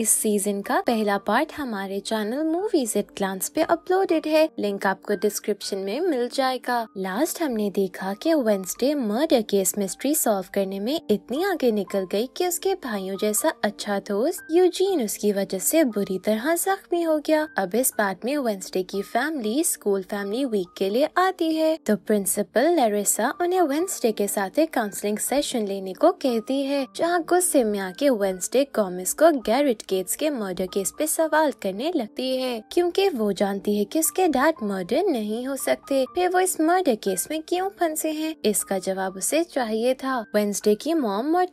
इस सीजन का पहला पार्ट हमारे चैनल मूवीज एट ग्लांस पे अपलोडेड है लिंक आपको डिस्क्रिप्शन में मिल जाएगा लास्ट हमने देखा कि Wednesday murder case mystery solve करने में इतनी आगे निकल गई कि उसके भाइयों जैसा अच्छा दोस्त यूजीन उसकी वजह से बुरी तरह जख्मी हो गया अब इस बात में वेंसडे की फैमिली स्कूल फैमिली वीक के लिए आती है तो प्रिंसिपल लेरेसा उन्हें वेंसडे के साथ एक काउंसलिंग सेशन लेने को कहती है जहाँ गुस्से में आके वेंसडे कॉमिस को गैरिट गेट्स के मर्डर केस पे सवाल करने लगती है क्योंकि वो जानती है कि उसके डैड मर्डर नहीं हो सकते फिर वो इस मर्डर केस में क्यों फंसे हैं इसका जवाब उसे चाहिए था वेंसडे की मॉम और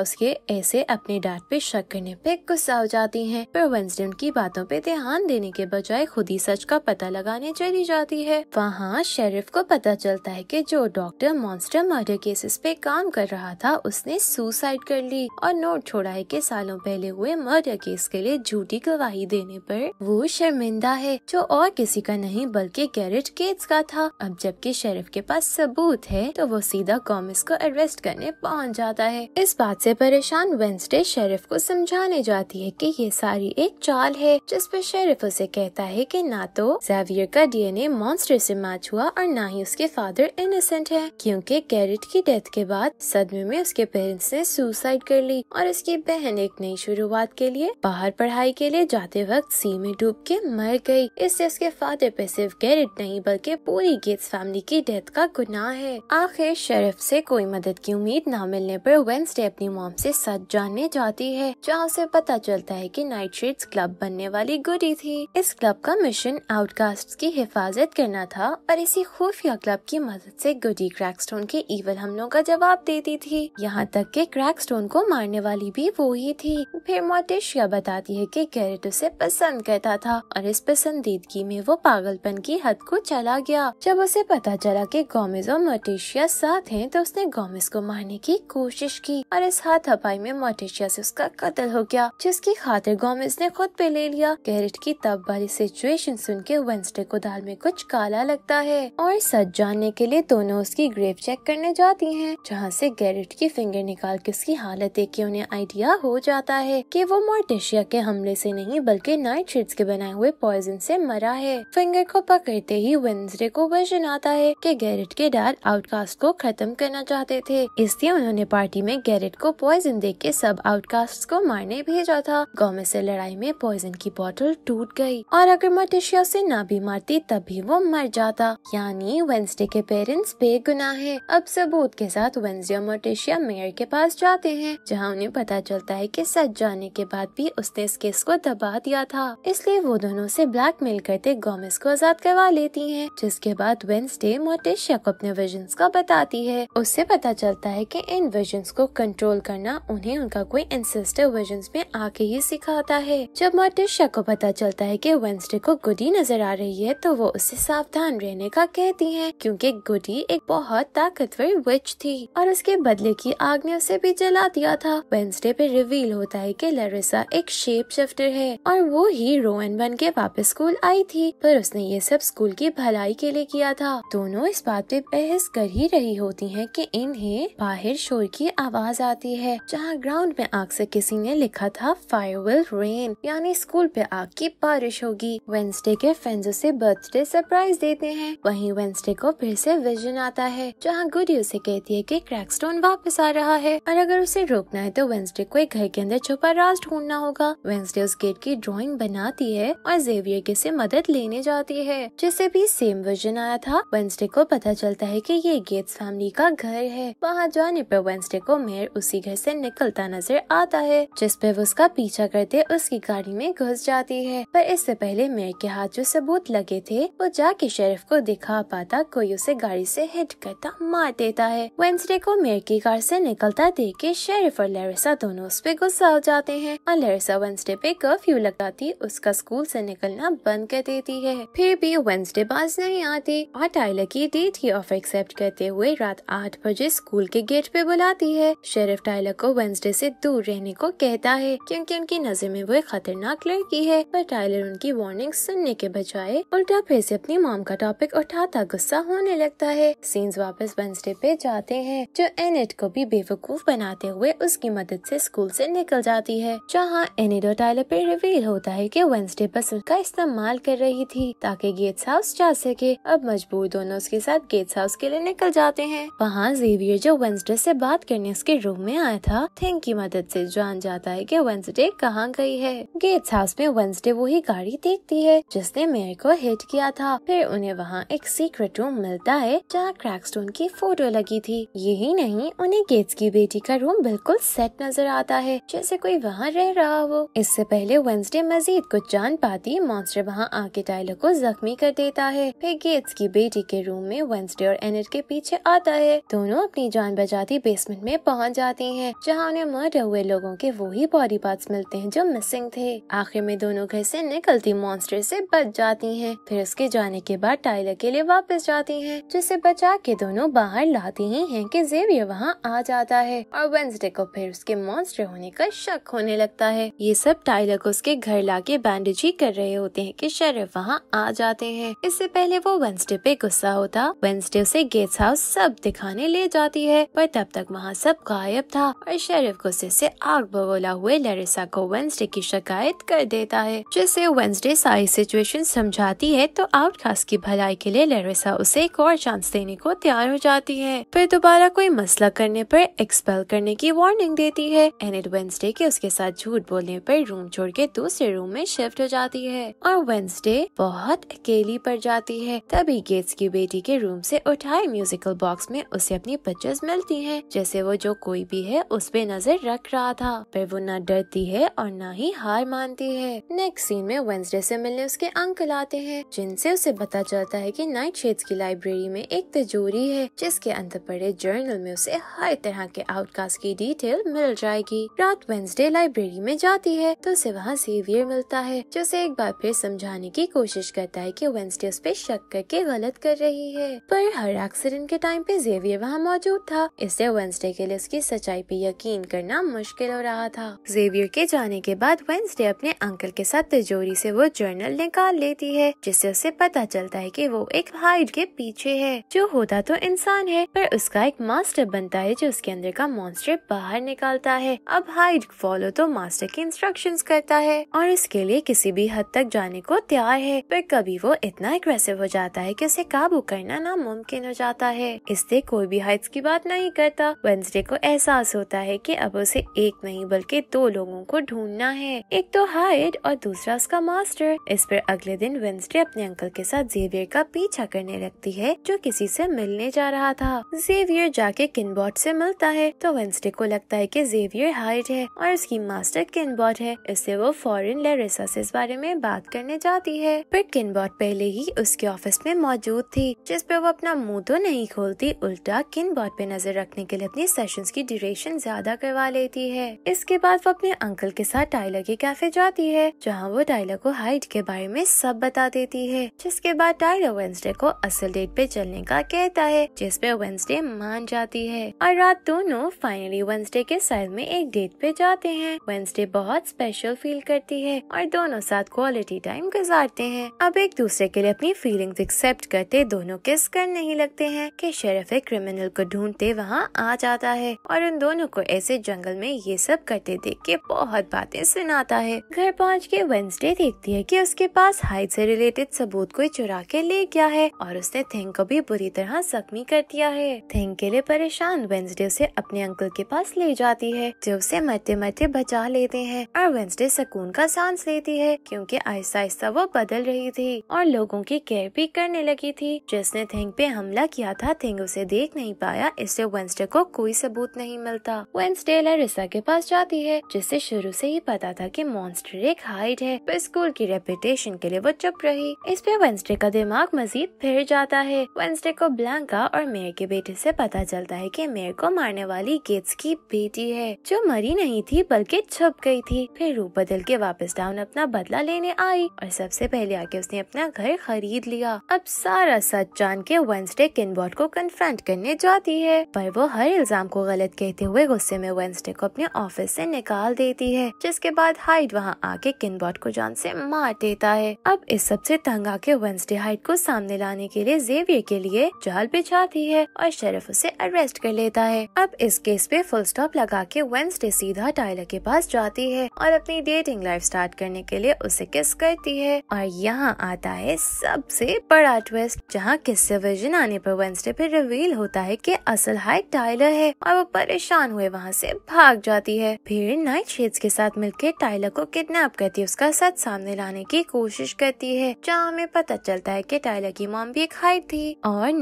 उसके ऐसे अपने डैड पे शक करने पे गुस्सा हो जाती है पर वेंसडे उनकी बातों पे ध्यान देने के बजाय खुद ही सच का पता लगाने चली जाती है वहाँ शेरिफ को पता चलता है की जो डॉक्टर मॉन्स्टर मर्डर केसेस पे काम कर रहा था उसने सुसाइड कर ली और नोट छोड़ा है की सालों पहले हुए मर्डर केस के लिए झूठी गवाही देने पर वो शर्मिंदा है जो और किसी का नहीं बल्कि गैरेट केट्स का था अब जबकि शेरिफ के पास सबूत है तो वो सीधा कॉमिस को अरेस्ट करने पहुंच जाता है इस बात से परेशान वेंसडे शेरिफ को समझाने जाती है कि ये सारी एक चाल है जिस पर शेरिफ उसे कहता है कि ना तो जेवियर का डीएनए मॉन्स्टर से मैच हुआ और ना ही उसके फादर इनोसेंट है क्योंकि गैरेट की डेथ के बाद सदमे में उसके पेरेंट्स ने सुसाइड कर ली और उसकी बहन एक नई शुरुआत के लिए लिए बाहर पढ़ाई के लिए जाते वक्त सी में डूब के मर गई इससे उसके फादर पे सिर्फ गैरिट नहीं बल्कि पूरी गेट्स फैमिली की डेथ का गुनाह है आखिर शरीफ से कोई मदद की उम्मीद न मिलने पर वेंसडे अपनी मॉम से सच जानने जाती है जहाँ उसे पता चलता है की नाइट शेड्स क्लब बनने वाली गुडी थी इस क्लब का मिशन आउटकास्ट की हिफाजत करना था और इसी खुफिया क्लब की मदद से गुडी क्रैकस्टोन के ईवल हमलों का जवाब देती थी यहाँ तक क्रैक क्रैकस्टोन को मारने वाली भी वो ही थी फिर मोटिश आशिया बताती है कि गैरेट उसे पसंद करता था और इस पसंदीदगी में वो पागलपन की हद को चला गया जब उसे पता चला कि गोमेज और मोटेशिया साथ हैं तो उसने गोमेज को मारने की कोशिश की और इस हाथ हफाई में मोटेशिया से उसका कत्ल हो गया जिसकी खातिर गोमेज ने खुद पे ले लिया गैरेट की तब वाली सिचुएशन सुन के वेंसडे को दाल में कुछ काला लगता है और सच जानने के लिए दोनों उसकी ग्रेव चेक करने जाती है जहाँ ऐसी गैरेट की फिंगर निकाल के उसकी हालत देख के उन्हें आइडिया हो जाता है कि वो मोर टिशिया के हमले से नहीं बल्कि नाइट शेड्स के बनाए हुए पॉइजन से मरा है फिंगर को पकड़ते ही वेंसडे को वर्जन आता है कि गैरेट के डैड आउटकास्ट को खत्म करना चाहते थे इसलिए उन्होंने पार्टी में गैरेट को पॉइजन दे के सब आउटकास्ट को मारने भेजा था में ऐसी लड़ाई में पॉइजन की बॉटल टूट गयी और अगर मटिशिया ऐसी ना भी मारती तभी वो मर जाता यानी वेंसडे के पेरेंट्स बेगुनाह है अब सबूत के साथ वेंसडे और मोटेशिया मेयर के पास जाते हैं जहाँ उन्हें पता चलता है की सच जाने के बाद भी उसने इस केस को दबा दिया था इसलिए वो दोनों से ब्लैकमेल करते गोमेस को आजाद करवा लेती है जिसके बाद वेंसडे मोटेशिया को अपने विजन का बताती है उससे पता चलता है की इन विजन को कंट्रोल करना उन्हें उनका कोई एंसेस्टर विजन में आके ही सिखाता है जब मोटेशिया को पता चलता है की वेंसडे को गुडी नजर आ रही है तो वो उससे सावधान रहने का कहती है क्यूँकी गुडी एक बहुत ताकतवर विच थी और उसके बदले की आग ने उसे भी जला दिया था वेंसडे पे रिवील होता है कि लरिसा का एक शेप शिफ्टर है और वो ही रोहन बन के वापस स्कूल आई थी पर उसने ये सब स्कूल की भलाई के लिए किया था दोनों इस बात पे बहस कर ही रही होती हैं कि इन्हें बाहर शोर की आवाज आती है जहाँ ग्राउंड में आग से किसी ने लिखा था फायर विल रेन यानी स्कूल पे आग की बारिश होगी वेंसडे के फ्रेंड्स उसे बर्थडे सरप्राइज देते हैं वही वेंसडे को फिर से विजन आता है जहाँ गुडी उसे कहती है क्रैक स्टोन वापस आ रहा है और अगर उसे रोकना है तो वेंसडे को एक घर के अंदर छुपा राज ढूंढना करना होगा वेंसडे उस गेट की ड्राइंग बनाती है और जेवियर के से मदद लेने जाती है जिसे भी सेम वर्जन आया था वेंसडे को पता चलता है कि ये गेट्स फैमिली का घर है वहाँ जाने पर वेंसडे को मेयर उसी घर से निकलता नजर आता है जिसपे वो उसका पीछा करते उसकी गाड़ी में घुस जाती है पर इससे पहले मेयर के हाथ जो सबूत लगे थे वो जाके शेरफ को दिखा पाता कोई उसे गाड़ी से हिट करता मार देता है वेंसडे को मेयर की कार से निकलता देख के शेरफ और लेरिसा दोनों उस पर गुस्सा हो जाते हैं और लहरसा वेंसडे पे कर्फ्यू लगाती उसका स्कूल से निकलना बंद कर देती है फिर भी वेंसडे बाज नहीं आती और टाइलर की डेट ही ऑफर एक्सेप्ट करते हुए रात आठ बजे स्कूल के गेट पे बुलाती है शेरिफ टाइलर को वेंसडे से दूर रहने को कहता है क्योंकि उनकी नजर में वो एक खतरनाक लड़की है पर टाइलर उनकी वार्निंग सुनने के बजाय उल्टा फिर से अपनी माम का टॉपिक उठाता गुस्सा होने लगता है सीन्स वापस वेंसडे पे जाते हैं जो एनेट को भी बेवकूफ बनाते हुए उसकी मदद से स्कूल से निकल जाती है जहाँ जहाँ एनिडो टाइलर पे रिवील होता है कि वेंसडे बस उनका इस्तेमाल कर रही थी ताकि गेट्स हाउस जा सके अब मजबूर दोनों उसके साथ गेट्स हाउस के लिए निकल जाते हैं वहाँ जेवियर जो वेंसडे से बात करने उसके रूम में आया था थिंक की मदद ऐसी जान जाता है की वेंसडे कहाँ गई है गेट्स हाउस में वेंसडे वही गाड़ी देखती है जिसने मेयर को हिट किया था फिर उन्हें वहाँ एक सीक्रेट रूम मिलता है जहाँ क्रैकस्टोन की फोटो लगी थी यही नहीं उन्हें गेट्स की बेटी का रूम बिल्कुल सेट नजर आता है जैसे कोई वहाँ रह रहा वो इससे पहले वेंसडे मजीद कुछ जान पाती मॉन्स्टर वहाँ आके टाइलर को जख्मी कर देता है फिर गेट्स की बेटी के रूम में वेंसडे और एनर के पीछे आता है दोनों अपनी जान बचाती बेसमेंट में पहुँच जाती है जहाँ उन्हें मर्डर हुए लोगों के वही बॉडी पार्ट मिलते हैं जो मिसिंग थे आखिर में दोनों घर ऐसी निकलती मॉन्स्टर ऐसी बच जाती है फिर उसके जाने के बाद टाइलर के लिए वापस जाती है जिसे बचा के दोनों बाहर लाती ही है की जेवियर वहाँ आ जाता है और वेंसडे को फिर उसके मॉन्स्टर होने का शक होने लगता होता है ये सब टाइलर उसके घर लाके बैंडेज ही कर रहे होते हैं कि शरीफ वहाँ आ जाते हैं इससे पहले वो वेंसडे पे गुस्सा होता वेंसडे उसे गेस्ट हाउस सब दिखाने ले जाती है पर तब तक वहाँ सब गायब था और शरीफ गुस्से से आग बबोला हुए लरिसा को वेंसडे की शिकायत कर देता है जिससे वेंसडे सारी सिचुएशन समझाती है तो आउटकास्ट की भलाई के लिए लरिसा उसे एक और चांस देने को तैयार हो जाती है फिर दोबारा कोई मसला करने पर एक्सपेल करने की वार्निंग देती है एंड वेंसडे के उसके साथ झूठ झूठ बोलने पर रूम छोड़ के दूसरे रूम में शिफ्ट हो जाती है और वेंसडे बहुत अकेली पड़ जाती है तभी गेट्स की बेटी के रूम से उठाए म्यूजिकल बॉक्स में उसे अपनी पिक्चर्स मिलती हैं जैसे वो जो कोई भी है उस पे नजर रख रहा था पर वो ना डरती है और न ही हार मानती है नेक्स्ट सीन में वेंसडे से मिलने उसके अंकल आते हैं जिनसे उसे पता चलता है की नाइट शेड्स की लाइब्रेरी में एक तिजोरी है जिसके अंदर पड़े जर्नल में उसे हर तरह के आउटकास्ट की डिटेल मिल जाएगी रात वेंसडे लाइब्रेरी में जाती है तो उसे वहाँ सेवियर मिलता है जो उसे एक बार फिर समझाने की कोशिश करता है कि वेंसडे उस पर शक करके गलत कर रही है पर हर एक्सीडेंट के टाइम पे जेवियर वहाँ मौजूद था इससे वेंसडे के लिए उसकी सच्चाई पे यकीन करना मुश्किल हो रहा था जेवियर के जाने के बाद वेंसडे अपने अंकल के साथ तिजोरी से वो जर्नल निकाल लेती है जिससे उसे पता चलता है की वो एक हाइड के पीछे है जो होता तो इंसान है पर उसका एक मास्टर बनता है जो उसके अंदर का मॉन्स्टर बाहर निकालता है अब हाइड फॉलो तो मास्टर मास्टर की इंस्ट्रक्शंस करता है और इसके लिए किसी भी हद तक जाने को तैयार है पर कभी वो इतना एग्रेसिव हो जाता है कि उसे काबू करना नामुमकिन हो जाता है इससे कोई भी हाइट्स की बात नहीं करता वेंसडे को एहसास होता है की अब उसे एक नहीं बल्कि दो लोगो को ढूंढना है एक तो हाइट और दूसरा उसका मास्टर इस पर अगले दिन वेंसडे अपने अंकल के साथ जेवियर का पीछा करने लगती है जो किसी से मिलने जा रहा था जेवियर जाके किनबॉट से मिलता है तो वेंसडे को लगता है कि जेवियर हाइट है और उसकी मास्टर पिट किनबॉट है इससे वो फॉरेन लेयर रिसोर्सेज बारे में बात करने जाती है पिट किनबॉट पहले ही उसके ऑफिस में मौजूद थी जिसपे वो अपना मुंह तो नहीं खोलती उल्टा किनबॉट पे नजर रखने के लिए अपनी सेशंस की ड्यूरेशन ज्यादा करवा लेती है इसके बाद वो अपने अंकल के साथ टाइलर के कैफे जाती है जहाँ वो टाइलर को हाइट के बारे में सब बता देती है जिसके बाद टाइलर वेंसडे को असल डेट पे चलने का कहता है जिसपे वेंसडे मान जाती है और रात दोनों फाइनली वेंसडे के साइड में एक डेट पे जाते हैं वेंसडे डे बहुत स्पेशल फील करती है और दोनों साथ क्वालिटी टाइम गुजारते हैं अब एक दूसरे के लिए अपनी फीलिंग्स एक्सेप्ट करते दोनों किस करने ही लगते हैं कि शेरफ एक क्रिमिनल को ढूंढते वहाँ आ जाता है और उन दोनों को ऐसे जंगल में ये सब करते देख के बहुत बातें सुनाता है घर पहुँच के वेंसडे देखती है की उसके पास हाइट ऐसी रिलेटेड सबूत कोई चुरा के ले गया है और उसने थिंग को भी बुरी तरह जख्मी कर दिया है थिंग के लिए परेशान वेंसडे उसे अपने अंकल के पास ले जाती है जो उसे मरते मरते बचा ले लेते हैं और वेंसडे सुकून का सांस लेती है क्योंकि आहिस्ता आहिस्ता वो बदल रही थी और लोगों की केयर भी करने लगी थी जिसने थिंग पे हमला किया था थिंग उसे देख नहीं पाया इससे वेंसडे को कोई सबूत नहीं मिलता वेंसडे लरिसा के पास जाती है जिससे शुरू से ही पता था की मॉन्स्टर एक हाइड है पर स्कूल की रेपुटेशन के लिए वो चुप रही इस पे वेंसडे का दिमाग मजीद फिर जाता है वेंसडे को ब्लैंका और मेयर के बेटे से पता चलता है कि मेयर को मारने वाली गेट्स की बेटी है जो मरी नहीं थी बल्कि थक गई थी फिर रूप बदल के वापस डाउन अपना बदला लेने आई और सबसे पहले आके उसने अपना घर खरीद लिया अब सारा सच जान के वेंसडे किनबॉट को कन्फ्रंट करने जाती है पर वो हर इल्जाम को गलत कहते हुए गुस्से में वेंसडे को अपने ऑफिस से निकाल देती है जिसके बाद हाइट वहाँ आके किनबॉट को जान से मार देता है अब इस सबसे तंग आके वेंसडे हाइट को सामने लाने के लिए जेवियर के लिए जाल बिछाती है और शरीफ उसे अरेस्ट कर लेता है अब इस केस पे फुल स्टॉप लगा के वेंसडे सीधा टायलर के पास जाती है और अपनी डेटिंग लाइफ स्टार्ट करने के लिए उसे किस करती है और यहाँ आता है सबसे बड़ा ट्विस्ट जहाँ किससे विजन आने पर वेंसडे पे रिवील होता है कि असल हाइट टाइलर है और वो परेशान हुए वहाँ से भाग जाती है फिर नाइट शेड्स के साथ मिलकर टाइलर को किडनेप करती है उसका सच सामने लाने की कोशिश करती है जहाँ हमें पता चलता है की टाइलर की मॉम भी एक हाइट थी और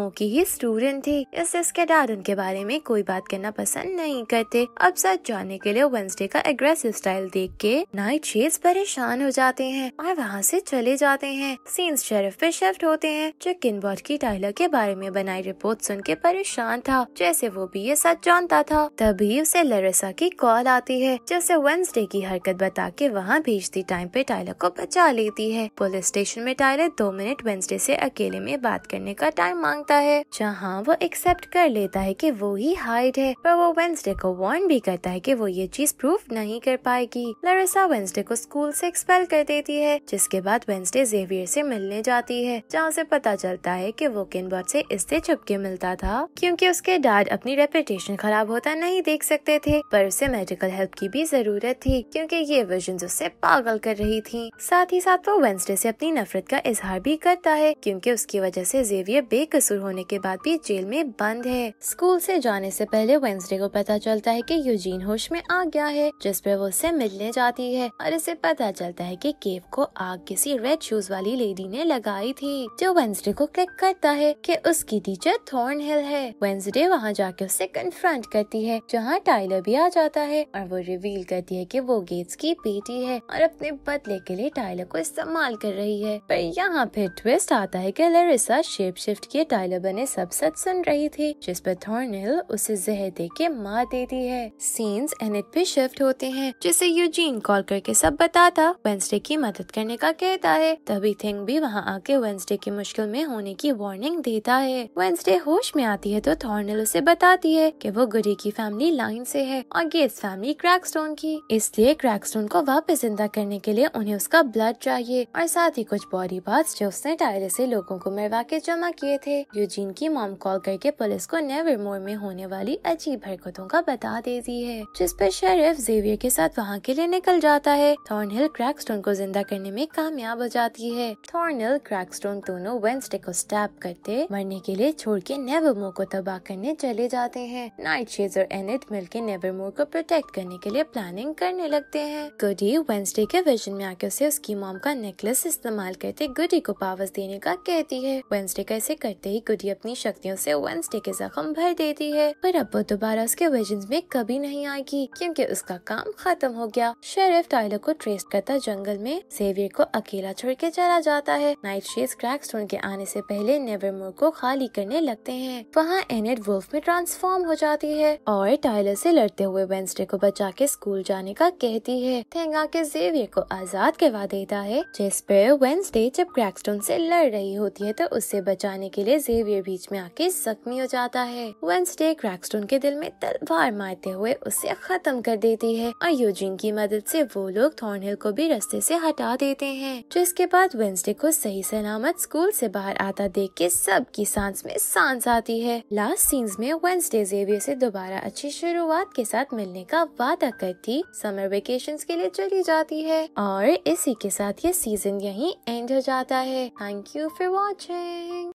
मो की ही स्टूडेंट थी इससे इसके डार उनके बारे में कोई बात करना पसंद नहीं करते अब सच जाने के लिए वेंसडे का का एग्रेसिव स्टाइल देख के नाइट शेड परेशान हो जाते हैं और वहाँ से चले जाते हैं सीन्स शेरफ पे शिफ्ट होते हैं जो किनबॉट की टाइलर के बारे में बनाई रिपोर्ट सुन के परेशान था जैसे वो भी ये सच जानता था तभी उसे लरेसा की कॉल आती है जैसे वेंसडे की हरकत बता के वहाँ भेजती टाइम पे टाइलर को बचा लेती है पुलिस स्टेशन में टाइलर दो मिनट वेंसडे से अकेले में बात करने का टाइम मांगता है जहाँ वो एक्सेप्ट कर लेता है की वो ही हाइड है पर वो वेंसडे को वार्न भी करता है की वो ये चीज प्रूफ नहीं कर पाएगी लरिसा वेंसडे को स्कूल से एक्सपेल कर देती है जिसके बाद वेंसडे जेवियर से मिलने जाती है जहाँ ऐसी पता चलता है कि वो किनबॉट से इससे छुपके मिलता था क्योंकि उसके डैड अपनी रेपुटेशन खराब होता नहीं देख सकते थे पर उसे मेडिकल हेल्प की भी जरूरत थी क्योंकि ये विजन उससे पागल कर रही थी साथ ही साथ वो वेंसडे से अपनी नफरत का इजहार भी करता है क्योंकि उसकी वजह से जेवियर बेकसूर होने के बाद भी जेल में बंद है स्कूल से जाने से पहले वेंसडे को पता चलता है कि यूजीन होश में आ गया है जिसपे वो उससे मिलने जाती है और इसे पता चलता है कि केव को आग किसी रेड शूज वाली लेडी ने लगाई थी जो वेंसडे को क्लिक करता है कि उसकी टीचर थॉर्न हिल है वेंसडे वहाँ जाके उससे कन्फ्रंट करती है जहाँ टाइलर भी आ जाता है और वो रिवील करती है की वो गेट्स की बेटी है और अपने बदले के लिए टाइलर को इस्तेमाल कर रही है पर यहाँ फिर ट्विस्ट आता है की लरिसा शेप शिफ्ट किए टाइलर बने सब सच सुन रही थी जिस पर थॉर्न हिल उसे जहर दे के मार देती है सीन्स एनिट पे शिफ्ट हो होते हैं जिसे यूजीन कॉल करके सब बताता वेंसडे की मदद करने का कहता है तभी थिंग भी वहाँ आके वेंसडे की मुश्किल में होने की वार्निंग देता है वेंसडे होश में आती है तो थॉर्नल उसे बताती है की वो गुरी की फैमिली लाइन ऐसी है और गेट्स फैमिली क्रैक की इसलिए क्रैक को वापस जिंदा करने के लिए उन्हें उसका ब्लड चाहिए और साथ ही कुछ बॉडी पार्ट जो उसने टायरे ऐसी लोगों को मरवा के जमा किए थे यूजीन की मॉम कॉल करके पुलिस को नेवर मोर में होने वाली अजीब हरकतों का बता देती है जिस पर शरीफ बिहेवियर के साथ वहाँ के लिए निकल जाता है थॉर्नहिल क्रैकस्टोन को जिंदा करने में कामयाब हो जाती है थॉर्नहिल क्रैकस्टोन दोनों वेंसडे को स्टैप करते मरने के लिए छोड़ के नेवरमोर को तबाह करने चले जाते हैं नाइट शेज और एनिट मिलकर नेवरमोर को प्रोटेक्ट करने के लिए प्लानिंग करने लगते है गुडी वेंसडे के विजन में आके उसे उसकी मॉम का नेकलेस इस्तेमाल करते गुडी को पावर्स देने का कहती है वेंसडे का ऐसे करते ही गुडी अपनी शक्तियों से वेंसडे के जख्म भर देती है पर अब वो दोबारा उसके विजन में कभी नहीं आएगी क्योंकि उसका काम खत्म हो गया शेरिफ टाइलर को ट्रेस करता जंगल में सेवियर को अकेला छोड़ के चला जाता है नाइट शेस क्रैक स्टोन के आने से पहले मोर को खाली करने लगते हैं वहाँ एनेट वुल्फ में ट्रांसफॉर्म हो जाती है और टाइलर से लड़ते हुए वेंसडे को बचा के स्कूल जाने का कहती है थेंगा के जेवियर को आजाद करवा देता है जिस पर वेंसडे जब स्टोन से लड़ रही होती है तो उससे बचाने के लिए जेवियर बीच में आके जख्मी हो जाता है वेंसडे स्टोन के दिल में तलवार मारते हुए उसे खत्म कर देती है है और यूजिन की मदद से वो लोग थॉर्नहिल को भी रास्ते से हटा देते हैं जिसके बाद वेंसडे को सही सलामत स्कूल से बाहर आता देख के सबकी सांस में सांस आती है लास्ट सीन्स में वेंसडे जेवियर से दोबारा अच्छी शुरुआत के साथ मिलने का वादा करती समर वेकेशन के लिए चली जाती है और इसी के साथ ये सीजन यही एंड हो जाता है थैंक यू फॉर वॉचिंग